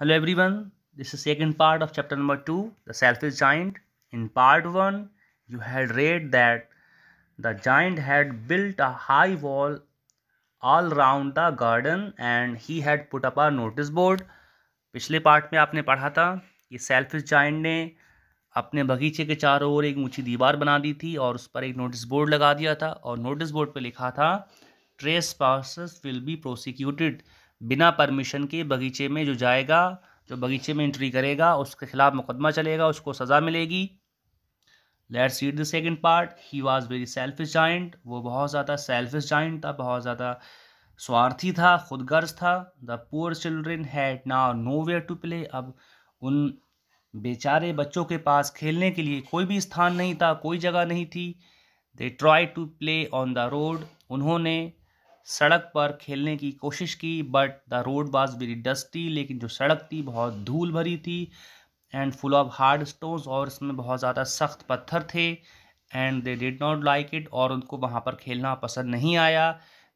Hello everyone, this is second part of chapter number 2, the selfish giant. In part 1, you had read that the giant had built a high wall all round the garden and he had put up a notice board. पिछले part में आपने पढ़ा था कि selfish giant ने अपने बगीचे के चारों ओर एक ऊंची दीवार बना दी थी और उस पर एक नोटिस बोर्ड लगा दिया था और नोटिस बोर्ड पे लिखा था trespass will be prosecuted बिना परमिशन के बगीचे में जो जाएगा जो बगीचे में एंट्री करेगा उसके खिलाफ मुकदमा चलेगा उसको सज़ा मिलेगी let see the second part he was very selfish giant वो बहुत ज़्यादा सेल्फिश जॉइंट था बहुत ज़्यादा स्वार्थी था खुदगर्ज था the poor children had now nowhere to play अब उन बेचारे बच्चों के पास खेलने के लिए कोई भी स्थान नहीं था कोई जगह नहीं थी they try to play on the road उन्होंने सड़क पर खेलने की कोशिश की but the road was very dusty लेकिन जो सड़क थी बहुत धूल भरी थी and full of hard stones और इसमें बहुत ज़्यादा सख्त पत्थर थे and they did not like it और उनको वहाँ पर खेलना पसंद नहीं आया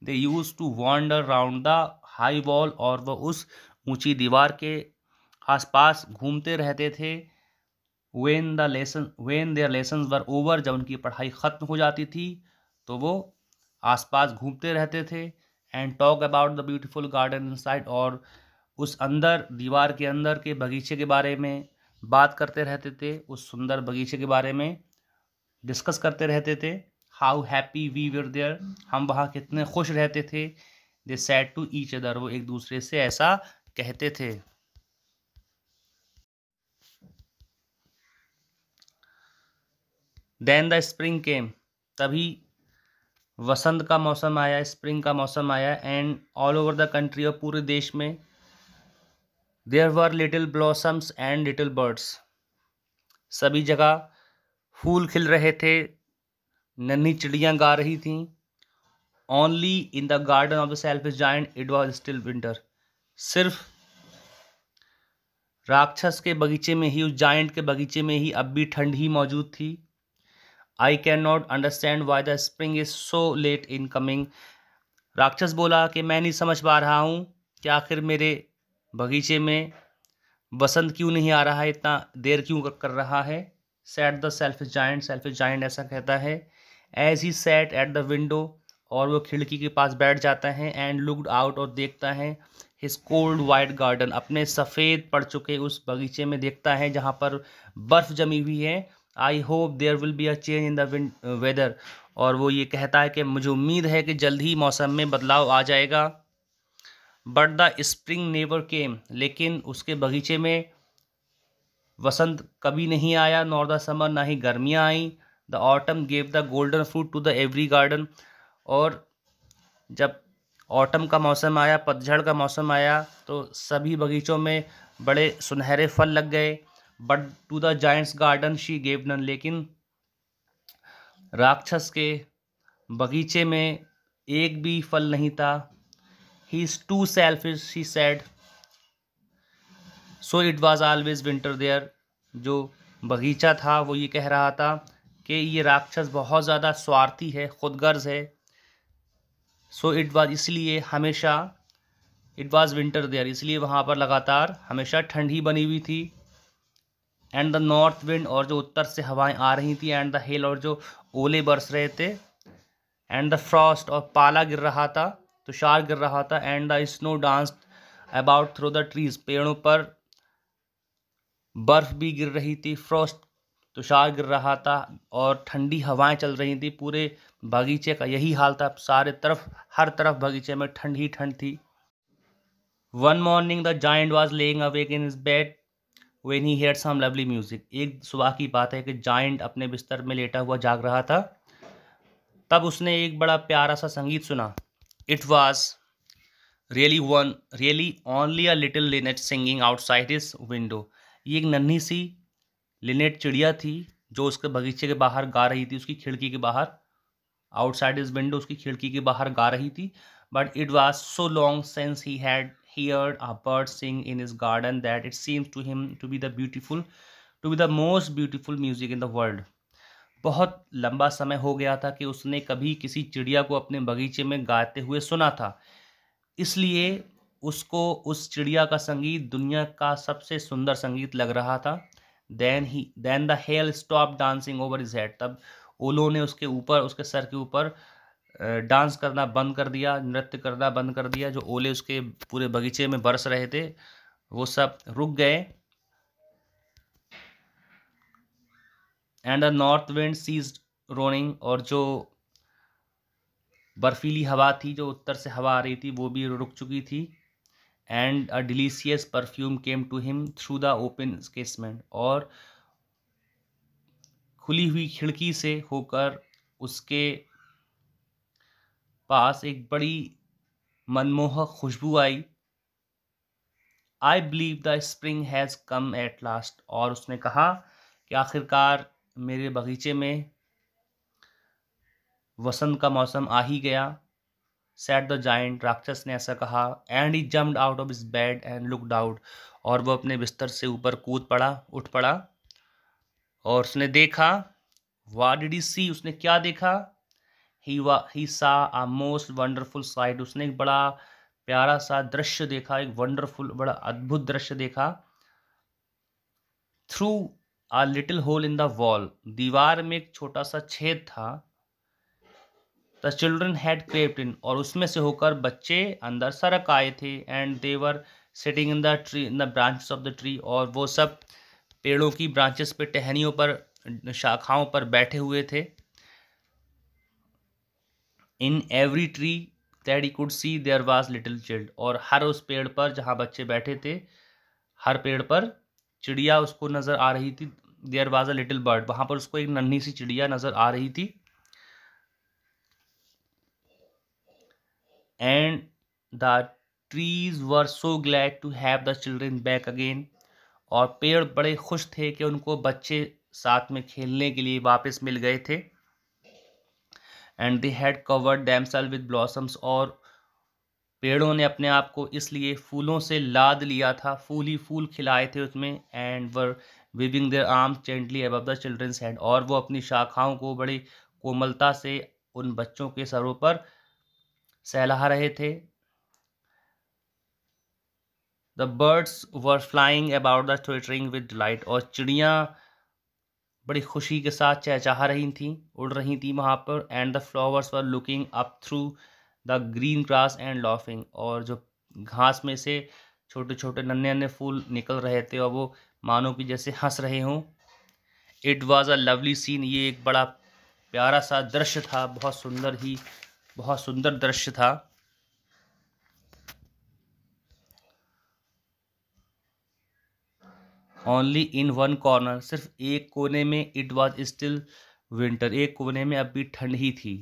they used to wander round the high wall और वह उस ऊँची दीवार के आसपास घूमते रहते थे when the lesson when their lesson were over जब उनकी पढ़ाई ख़त्म हो जाती थी तो वो आसपास घूमते रहते थे and talk about the beautiful garden inside और उस अंदर दीवार के अंदर के बगीचे के बारे में बात करते रहते थे उस सुंदर बगीचे के बारे में डिस्कस करते रहते थे how happy we were there हम वहाँ कितने खुश रहते थे they said to each other वो एक दूसरे से ऐसा कहते थे देन द स्प्रिंग केम तभी वसंत का मौसम आया स्प्रिंग का मौसम आया and all over the country और पूरे देश में there were little blossoms and little birds सभी जगह फूल खिल रहे थे नन्ही चिड़ियाँ गा रही थी only in the garden of the is giant it was still winter सिर्फ राक्षस के बगीचे में ही उस जाइंट के बगीचे में ही अब भी ठंड ही मौजूद थी I can not understand why the spring is so late in coming राक्षस बोला कि मैं नहीं समझ पा रहा हूँ कि आखिर मेरे बगीचे में बसंत क्यों नहीं आ रहा है इतना देर क्यों कर रहा है said the self giant self giant ऐसा कहता है as he sat at the window और वो खिड़की के पास बैठ जाता है एंड लुकड आउट और देखता है हिज कोल्ड वाइट गार्डन अपने सफ़ेद पड़ चुके उस बगीचे में देखता है जहाँ पर बर्फ़ जमी हुई है I hope there will be a change in the weather और वो ये कहता है कि मुझे उम्मीद है कि जल्द ही मौसम में बदलाव आ जाएगा but the spring never came लेकिन उसके बगीचे में वसंत कभी नहीं आया नॉर द समर ना ही गर्मियाँ आईं the autumn gave the golden fruit to the every garden और जब ऑटम का मौसम आया पतझड़ का मौसम आया तो सभी बगीचों में बड़े सुनहरे फल लग गए but to the giant's garden she gave none लेकिन राक्षस के बगीचे में एक भी फल नहीं था he is too selfish she said so it was always winter there जो बगीचा था वो ये कह रहा था कि ये राक्षस बहुत ज़्यादा स्वार्थी है खुदगर्ज है सो इट वॉज इसलिए हमेशा इट वॉज़ विंटर देयर इसलिए वहाँ पर लगातार हमेशा ठंड ही बनी हुई थी एंड द नॉर्थ विंड और जो उत्तर से हवाएं आ रही थी एंड द हेल और जो ओले बरस रहे थे एंड द फ्रॉस्ट और पाला गिर रहा था तुषार गिर रहा था and the snow dance about through the trees पेड़ों पर बर्फ़ भी गिर रही थी फ्रॉस्ट तुषार गिर रहा था और ठंडी हवाएं चल रही थी पूरे बगीचे का यही हाल था सारे तरफ हर तरफ बगीचे में ठंड ही ठंड थी one morning the giant was laying awake in his bed when he hear some lovely music एक सुबह की बात है कि जाइंट अपने बिस्तर में लेटा हुआ जाग रहा था तब उसने एक बड़ा प्यारा सा संगीत सुना it was really one really only a little linnet singing outside his window ये एक नन्ही सी लिनेट चिड़िया थी जो उसके बगीचे के बाहर गा रही थी उसकी खिड़की के बाहर आउटसाइड इस विंडो उसकी खिड़की के बाहर गा रही थी but it was so long since he had heard a bird sing in his garden that it seems to him to be the beautiful to be the most beautiful music in the world बहुत लंबा समय हो गया था कि उसने कभी किसी चिड़िया को अपने बगीचे में गाते हुए सुना था इसलिए उसको उस चिड़िया का संगीत दुनिया का सबसे सुंदर संगीत लग रहा था then he then the hail stop dancing over his head तब ओलो ने उसके ऊपर उसके सर के ऊपर डांस करना बंद कर दिया नृत्य करना बंद कर दिया जो ओले उसके पूरे बगीचे में बरस रहे थे वो सब रुक गए and the north wind cease roaring और जो बर्फीली हवा थी जो उत्तर से हवा आ रही थी वो भी रुक चुकी थी and a delicious perfume came to him through the open casement और खुली हुई खिड़की से होकर उसके पास एक बड़ी मनमोहक खुशबू आई I believe the spring has come at last और उसने कहा कि आखिरकार मेरे बगीचे में वसंत का मौसम आ ही गया सैट द जाइंट राक्षस ने ऐसा कहा and he jumped out of his bed and looked out और वह अपने बिस्तर से ऊपर कूद पड़ा उठ पड़ा और उसने देखा वाट डिड ही सी उसने क्या देखा ही ही सा आ मोस्ट वंडरफुल साइट उसने एक बड़ा प्यारा सा दृश्य देखा एक वंडरफुल बड़ा अद्भुत दृश्य देखा through a little hole in the wall दीवार में एक छोटा सा छेद था the children had crept in और उसमें से होकर बच्चे अंदर सरक आए थे and they were sitting in the tree in the branches of the tree और वो सब पेड़ों की ब्रांचेस पे टहनियों पर शाखाओं पर बैठे हुए थे in every tree that he could see there was little child और हर उस पेड़ पर जहाँ बच्चे बैठे थे हर पेड़ पर चिड़िया उसको नज़र आ रही थी there was a little bird वहाँ पर उसको एक नन्ही सी चिड़िया नज़र आ रही थी and the trees were so glad to have the children back again और पेड़ बड़े खुश थे कि उनको बच्चे साथ में खेलने के लिए वापस मिल गए थे and they had covered themselves with blossoms और पेड़ों ने अपने आप को इसलिए फूलों से लाद लिया था फूल ही फूल खिलाए थे उसमें and were waving their arm gently above the children's hand और वो अपनी शाखाओं को बड़ी कोमलता से उन बच्चों के सरों पर सहला रहे थे the birds were flying about the twittering with delight और चिड़ियाँ बड़ी खुशी के साथ चहचहा रही थी उड़ रही थी वहाँ पर and the flowers were looking up through the green grass and laughing और जो घास में से छोटे छोटे नन्हे नन्हे फूल निकल रहे थे और वो मानो कि जैसे हंस रहे हों it was a lovely scene ये एक बड़ा प्यारा सा दृश्य था बहुत सुंदर ही बहुत सुंदर दृश्य था ओनली इन वन कॉर्नर सिर्फ एक कोने में इट वॉज स्टिल विंटर एक कोने में अब भी ठंड ही थी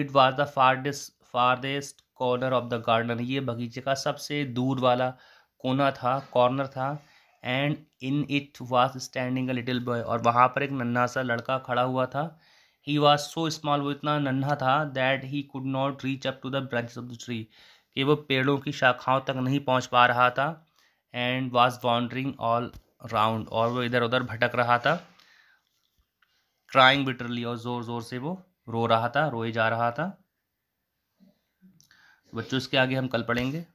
it was the farthest farthest corner of the garden ये बगीचे का सबसे दूर वाला कोना था कॉर्नर था and in it was standing a little boy और वहाँ पर एक नन्हा सा लड़का खड़ा हुआ था ही वॉज सो स्मॉल वो इतना नन्हा था that he could not reach up to the branches of the tree कि वो पेड़ों की शाखाओं तक नहीं पहुँच पा रहा था and was wandering all round और वो इधर उधर भटक रहा था क्राइंग बिटरली और ज़ोर ज़ोर से वो रो रहा था रोए जा रहा था बच्चों इसके आगे हम कल पढ़ेंगे